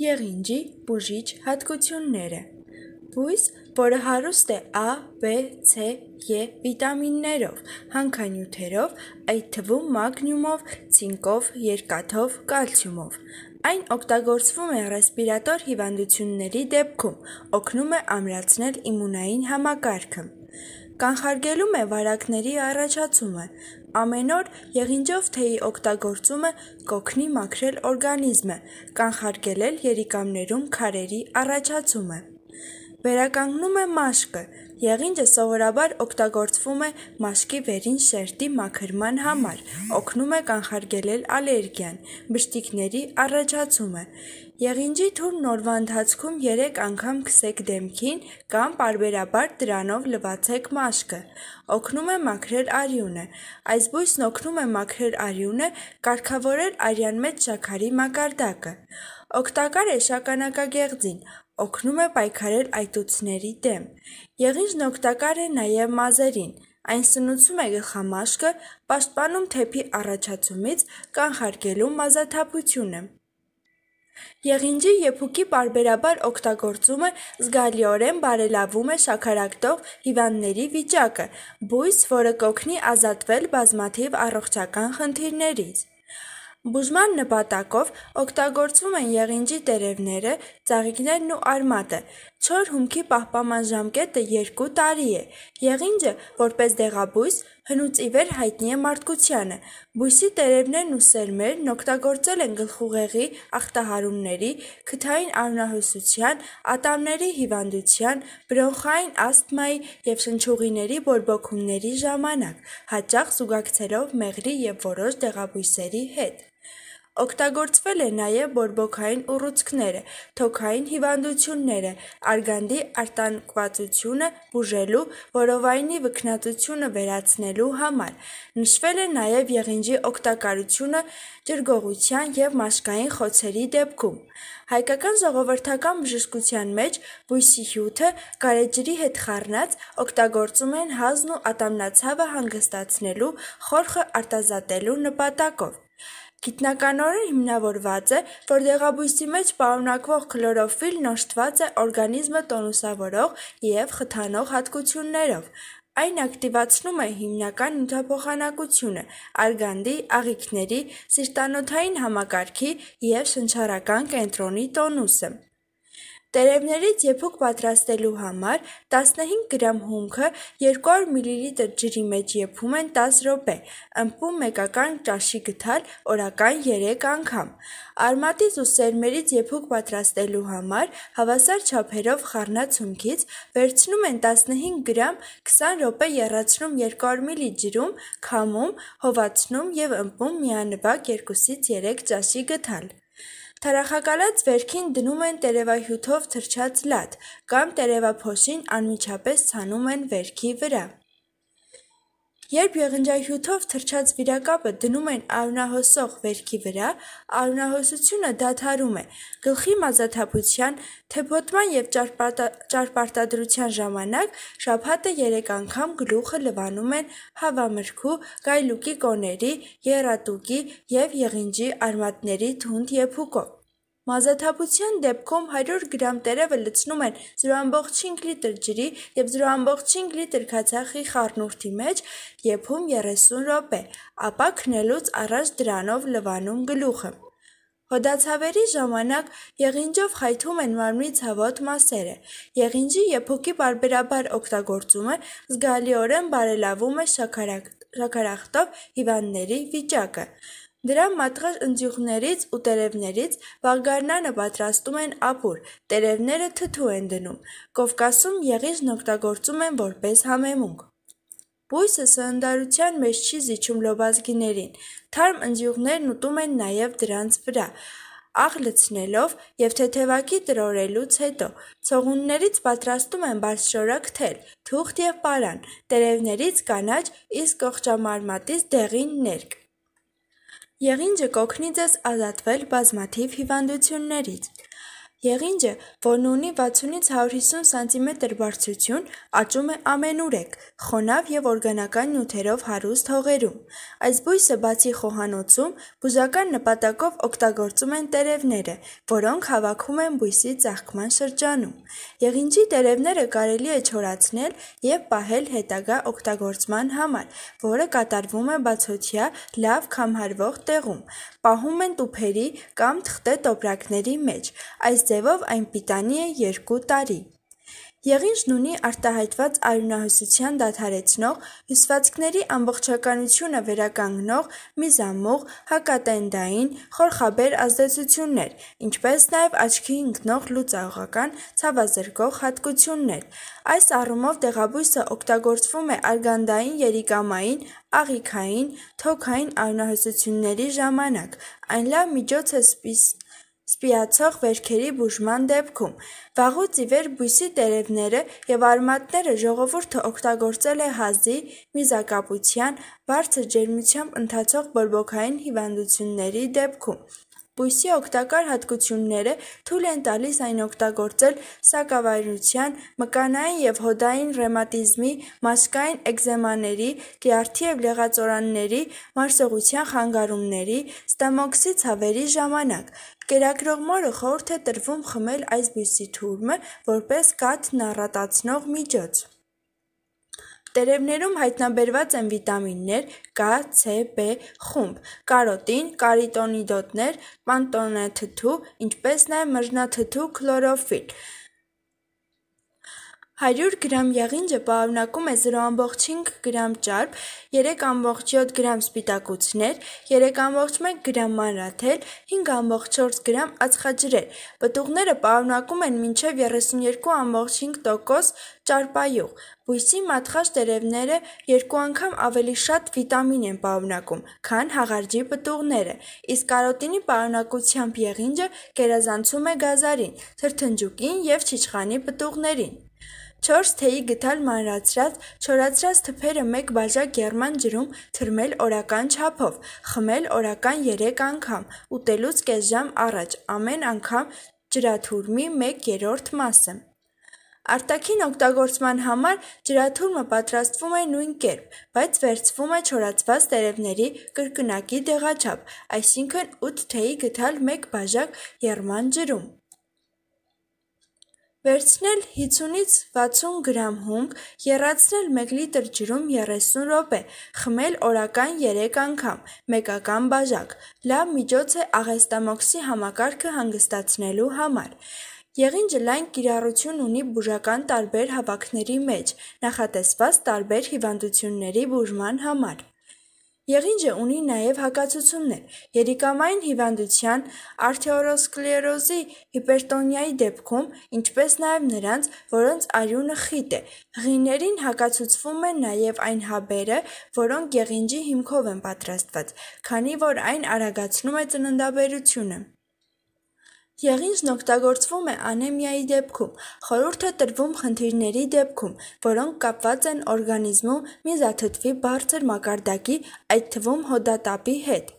Եղինջի բուժիչ հատկությունները. բույս, որը հարուստ է A, B, C, E վիտամիններով, հանքանյութերով, այդ թվում մագնիումով, ցինկով, երկաթով, կալցիումով։ Այն օգտագործվում է ռեսպիրատոր հիվանդությունների դեպքում, օգնում է ամրացնել իմունային համակարգը։ Կանխարգելում է վարակների առաջացումը, Ամեն օր եղինջով թեյի օգտագործումը կօգնի մաքրել օրգանիզմը, կանխարգելել երիկամներում քարերի առաջացումը։ Վերականգնում է մաշկը։ Եղինջը սովորաբար օգտագործվում է մաշկի վերին շերտի մաքրման համար, օգնում է կանխարգելել ալերգիան, բշտիկների առաջացումը։ Եղինջի թուրն օրվա ընթացքում 3 անգամ քսեք դեմքին կամ պարբերաբար դրանով լվացեք մաշկը։ Օգնում է մաքրել արյունը։ Այս բույսն օգնում է մաքրել արյունը, կարգավորել արյան մեջ շաքարի մակարդակը։ Օգտակար է շագանակագեղձին, Օգնում է պայքարել այտուցների դեմ։ Եղիժն օգտակար է նաև մազերին։ Այն սնուցում է գլխամաշկը, պաշտպանում թեփի առաջացումից, կանխարգելում մազաթափությունը։ Եղինջի եփուկի պարբերաբար օգտագործումը զգալիորեն բարելավում է շաքարակտող հիվանդների վիճակը, բույս, որը կօգնի ազատվել բազմաթիվ առողջական խնդիրներից։ Բուժման նպատակով օգտագործվում են եղինջի տերևները, ծաղիկներն ու արմատը։ Չոր հումքի պահպանման ժամկետը երկու տարի է։ Եղինջը, որպես դեղաբույս, հնուց ի վեր հայտնի է մարդկությանը։ Բույսի տերևներն ու սերմերն օգտագործել են գլխուղեղի ախտահարումների, քթային անհրաժեշտության, ատամների հիվանդության, բրոնխային ասթմայի և շնչուղիների բորբոքումների ժամանակ, հաճախ զուգակցելով մեղրի և որոշ դեղաբույսերի հետ։ Օգտագործվել է նաև բորբոքային ուռուցքները, թոքային հիվանդությունները, արգանդի արտանկվածությունը բուժելու, որովայնի վքնածությունը վերացնելու համար։ Նշվել է նաև եղինջի օգտակարությունը ջրգողության և մաշկային խոցերի դեպքում։ Հայկական ժողովրդական բժշկության մեջ բույսի հյութը գարեջրի հետ խառնած օգտագործում են հազն ու ատամնացավը հանգստացնելու, խորխը արտազատելու նպատակով։ Գիտնականորեն հիմնավորված է, որ դեղաբույսի մեջ պարունակվող քլորոֆիլն օժտված է օրգանիզմը տոնուսավորող և խթանող հատկություններով։ Այն ակտիվացնում է հիմնական նյութափոխանակությունը՝ արգանդի, աղիքների, սիրտանոթային համակարգի և շնչառական կենտրոնի տոնուսը։ Տերևներից եփոք պատրաստելու համար 15 գրամ հումքը 200 մլ ջրի մեջ եփում են 10 րոպե, ըմպում մեկական ճաշի գդալ օրական 3 անգամ։ Արմատից ու սերմերից եփոք պատրաստելու համար հավասար չափերով խառնած հումքից վերցնում են 15 գրամ 20 րոպե եռացնում 200 մլ ջրում, քամում, հովացնում եւ ըմպում միանվագ 2-ից 3 ճաշի գդալ։ Թարախակալած վերքին դնում են տերևահյութով թրջած լատ կամ տերևափոշին անմիջապես ցանում են վերքի վրա։ Երբ եղնջահյութով թրջած վիրակապը դնում են արունահոսող վերքի վրա, արունահոսությունը դադարում է։ Գլխի մազաթափության, թեփոտման եւ ճարպարտադրության ժամանակ շաբաթը 3 անգամ գլուխը լվանում են հավամրգու, գայլուկի կոների, երատուկի եւ եղինջի արմատների թունդ եփուկով։ Մազաթափության դեպքում 100 գրամ տերևը լցնում են 0,5 լիտր ջրի և 0,5 լիտր քացախի խառնուրդի մեջ եփում 30 րոպե, ապա քնելուց առաջ դրանով լվանում գլուխը։ Հոդացավերի ժամանակ եղինջով խայթում են մարմնի ցավոտ մասերը։ Եղինջի եփոքի պարբերաբար օգտագործումը զգալիորեն բարելավում է շաքարախտով հիվանդների վիճակը։ Դրա մատղար ընձյուղներից ու տերևներից վագարնանը պատրաստում են ափուր, տերևները թթու են դնում։ Կովկասում եղիժն օգտագործում են որպես համեմունք։ Բույսը սննդարության մեջ չի զիջում լոբազգիներին։ Թարմ ընձյուղներն ուտում են նաև դրանց վրա աղ լցնելով եւ թեթևակի տրորելուց հետո ցողուններից պատրաստում են բարձրորակ թել, թուղթ եւ պարան, տերևներից կանաչ, իսկ կողճամարմատից դեղին ներկ։ Եղինջը կօգնի ձեզ ազատվել բազմաթիվ հիվանդություններից։ Եղինջը, որն ունի 60-ից 150 սանտիմետր բարձրություն, աճում է ամենուրեք, խոնավ և օրգանական նյութերով հարուստ հողերում։ Այս բույսը բացի խոհանոցում, բուժական նպատակով օգտագործում են տերևները, որոնք հավաքում են բույսի ծաղկման շրջանում։ Եղինջի տերևները կարելի է չորացնել և պահել հետագա օգտագործման համար, որը կատարվում է բացօթյա, լավ քամհարվող տեղում։ Պահում են տուփերի կամ թղթե տոպրակների մեջ։ Այս ձևով այն պիտանի է երկու տարի։ Եղինջն ունի արտահայտված արյունահոսության դադարեցնող, հյուսվածքների ամբողջականությունը վերականգնող, միզամուղ, հակատենդային, խորխաբեր ազդեցություններ, ինչպես նաև աչքի ընկնող լուծողական ցավազրկող հատկություններ։ Այս առումով դեղաբույսը օգտագործվում է արգանդային, երիկամային, աղիքային, թոքային արյունահոսությունների ժամանակ։ Այն լավ միջոց է սպիստ սպիացող վերքերի բուժման դեպքում։ Վաղուց ի վեր բույսի տերևները եւ արմատները ժողովուրդը օգտագործել է հազի, միզակապության, բարձր ջերմությամբ ընթացող բորբոքային հիվանդությունների դեպքում։ Բույսի օգտակար հատկությունները թույլ են տալիս այն օգտագործել սակավարյության, մկանային և հոդային ռևմատիզմի, մաշկային էկզեմաների, կիրթի և լեղածորանների, մարսողության խանգարումների, ստամոքսի ցավերի ժամանակ։ Կերակրող մորը խորհուրդ է տրվում խմել այս բույսի թուրմը՝ որպես կաթն առատացնող միջոց։ Տերևներում հայտնաբերված են վիտամիններ K, C, B խումբ, կարոտին, կարիտոնիդոտներ, պանտոնե թթու, ինչպես նաև մրրնաթթու քլորոֆիլ։ Հարյուր գրամ եղինջը պարունակում է զրո ամբողջ հինգ գրամ ճարպ, երեք ամբողջ յոթ գրամ սպիտակուցներ, երեք ամբողջ մեկ գրամ մանրաթել, հինգ ամբողջ չորս գրամ ածխաջրեր։ Պտուղները պարունակում են մինչև 32 ամբողջ հինգ տոկոս ճարպայուղ։ Բույսի մատխաշ տերևները երկու անգամ ավելի շատ վիտամին են պարունակում, քան հաղարջի պտուղները, իսկ կարոտինի պարունակությամբ եղինջը գերազանցում է գազարին, թրթնջուկին և չիչխանի պտուղներին։ 4 թեյի գդալ մանրացրած, չորացրած թփերը մեկ բաժակ գերման ջրում թրմել օրական չափով, խմել օրական 3 անգամ, ուտելուց կես ժամ առաջ, ամեն անգամ ջրաթուրմի 1/3 մասը։ Արտակին օգտագործման համար ջրաթուրմը պատրաստվում է նույն կերպ, բայց վերցվում է չորացված տերևների կրկնակի դեղաչափ, այսինքն 8 թեյի գդալ 1 բաժակ երման ջրում։ Վերցնել 50-ից 60 գրամ հունգ, եռացնել 1 լիտր ջրում 30 րոպե, խմել օրական 3 անգամ, մեկական բաժակ։ Լավ միջոց է աղեստամոքսի համակարգը հանգստացնելու համար։ Եղինջը լայն կիրառություն ունի բուժական տարբեր հավաքների մեջ, նախատեսված տարբեր հիվանդությունների բուժման համար։ Եղինջը ունի նաև հակացուցումներ երիկամային հիվանդության, արդեոսկլերոզի, հիպերտոնիայի դեպքում, ինչպես նաև նրանց, որոնց արյունը խիտ է։ Հղիներին հակացուցվում են նաև այն հաբերը, որոնք եղինջի հիմքով են պատրաստված, քանի որ այն արագացնում է ծննդաբերությունը։ Եղինջն օգտագործվում է անեմիայի դեպքում, խորհուրդ է տրվում խնդիրների դեպքում, որոնք կապված են օրգանիզմում միզաթթվի բարձր մակարդակի, այդ թվում հոդատապի հետ։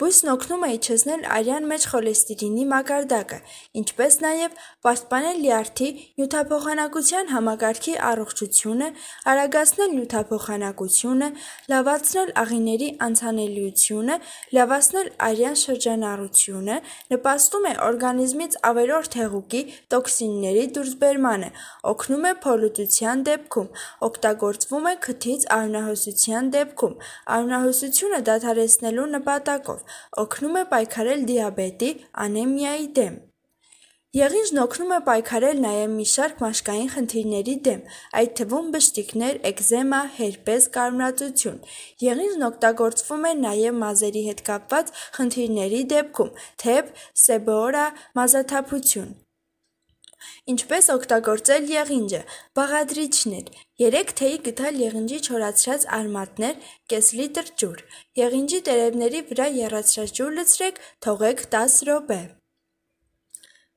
Բույսն օգնում է իջեցնել արյան մեջ խոլեստերինի մակարդակը, ինչպես նաև պաշտպանել լյարդի նյութափոխանակության համակարգի առողջությունը, արագացնել նյութափոխանակությունը, լավացնել աղիների անցանելիությունը, լավացնել արյան շրջանառությունը, նպաստում է օրգանիզմից ավերորդ հեղուկի տոքսինների դուրսբերմանը, օգնում է փոլուտության դեպքում, օգտագործվում է քթից արունահոսության դեպքում, արունահոսությունը դադարեցնելու նպատակով, օգնում է պայքարել դիաբետի, անեմիայի դեմ։ Եղինջն օգնում է պայքարել նաև մի շարք մաշկային խնդիրների դեմ, այդ թվում բշտիկներ, էկզեմա, հերպես, կարմրածություն։ Եղինջն օգտագործվում է նաև մազերի հետ կապված խնդիրների դեպքում, թեփ, սեբորա, մազաթափություն։ Ինչպես օգտագործել եղինջը, բաղադրիչներ. 3 թեյի գդալ եղնջի չորացրած արմատներ, կես լիտր ջուր։ Եղնջի տերևների վրա եռացրած ջուր լցրեք, թողեք 10 րոպե։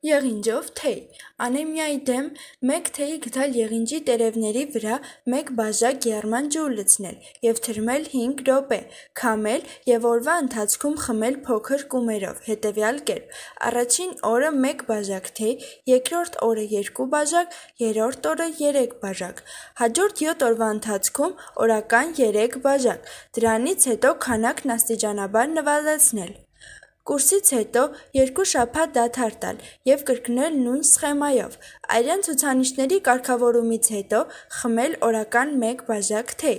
Եղինջով թեյ Անեմիայի դեմ 1 թեյի գդալ եղինջի տերևների վրա 1 բաժակ գերման ջուր լցնել եւ թրմել 5 րոպե, քամել եւ օրվա ընթացքում խմել փոքր կումերով հետեւյալ կերպ. առաջին օրը 1 բաժակ թեյ, երկրորդ օրը 2 բաժակ, երրորդ օրը 3 բաժակ։ Հաջորդ 7 օրվա ընթացքում օրական 3 բաժակ։ Դրանից հետո քանակն աստիճանաբար նվազեցնել։ Կուրսից հետո երկու շաբաթ դադար տալ և կրկնել նույն սխեմայով։ Արյան ցուցանիշների կարգավորումից հետո խմել օրական 1 բաժակ թեյ։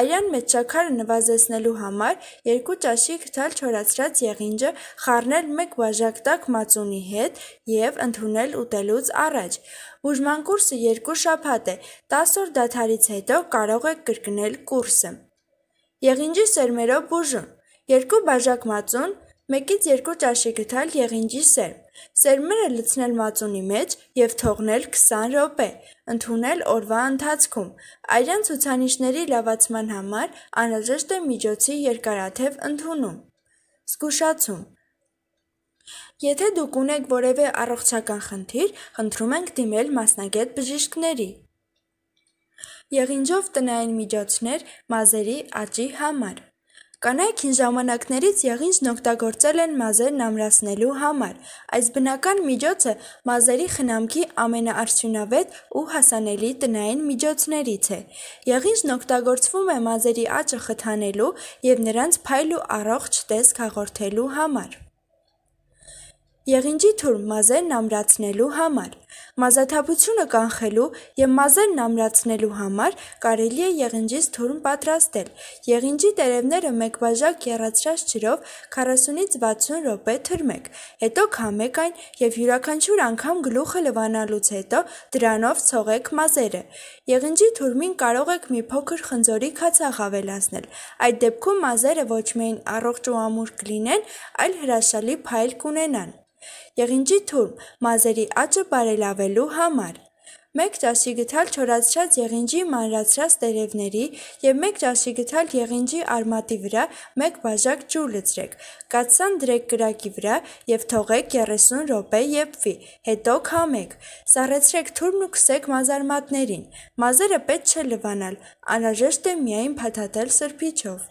Արյան մեջ շաքարը նվազեցնելու համար 2 ճաշիկ թալ չորացրած եղինջը խառնել 1 բաժակ տաք մածունի հետ և ընդունել ուտելուց առաջ։ Բուժման կուրսը 2 շաբաթ է։ 10 օր դադարից հետո կարող եք կրկնել կուրսը։ Եղինջի սերմերով բուժում. 2 բաժակ մածուն, Մեկից երկու ճաշի գտալ եղինջի սերմ։ Սերմերը լցնել մածունի մեջ եւ թողնել 20 րոպե, ընդունել օրվա ընթացքում։ Այրան ցուցանիշների լավացման համար անհրաժեշտ է միջոցի երկարաթև ընդունում։ Զգուշացում. Եթե դուք ունեք որևէ առողջական խնդիր, խնդրում ենք դիմել մասնագետ բժիշկների։ Եղինջով տնային միջոցներ մազերի աճի համար Կանայք հին ժամանակներից եղինջն օգտագործել են մազերն ամրացնելու համար։ Այս բնական միջոցը մազերի խնամքի ամենաարդյունավետ ու հասանելի տնային միջոցներից է։ Եղինջն օգտագործվում է մազերի աճը խթանելու և նրանց փայլ ու առողջ տեսք հաղորդելու համար։ Եղինջի թուրմ մազերն ամրացնելու համար Մազաթափությունը կանխելու և մազերն ամրացնելու համար կարելի է եղնջից թուրմ պատրաստել։ Եղնջի տերևները մեկ բաժակ եռացրած ջրով 40-ից 60 րոպե թրմեք, հետո քամեք այն և յուրաքանչյուր անգամ գլուխը լվանալուց հետո դրանով ցողեք մազերը։ Եղնջի թուրմին կարող եք մի փոքր խնձորի քացախ ավելացնել։ Այդ դեպքում մազերը ոչ միայն առողջ ու ամուր կլինեն, այլ հրաշալի փայլ կունենան։ Եղինջի թուրմ մազերի աճը բարելավելու համար։ 1 ճաշի գթալ չորացրած եղինջի մանրացրած տերևների եւ 1 ճաշի գթալ եղինջի արմատի վրա 1 բաժակ ջուր լցրեք։ Կաթսան դրեք կրակի վրա եւ թողեք 30 րոպե եփվի։ Հետո քամեք։ Սառեցրեք թուրմն ու քսեք մազարմատներին։ Մազերը պետք չէ լվանալ, անհրաժեշտ է միայն փաթաթել սրբիչով։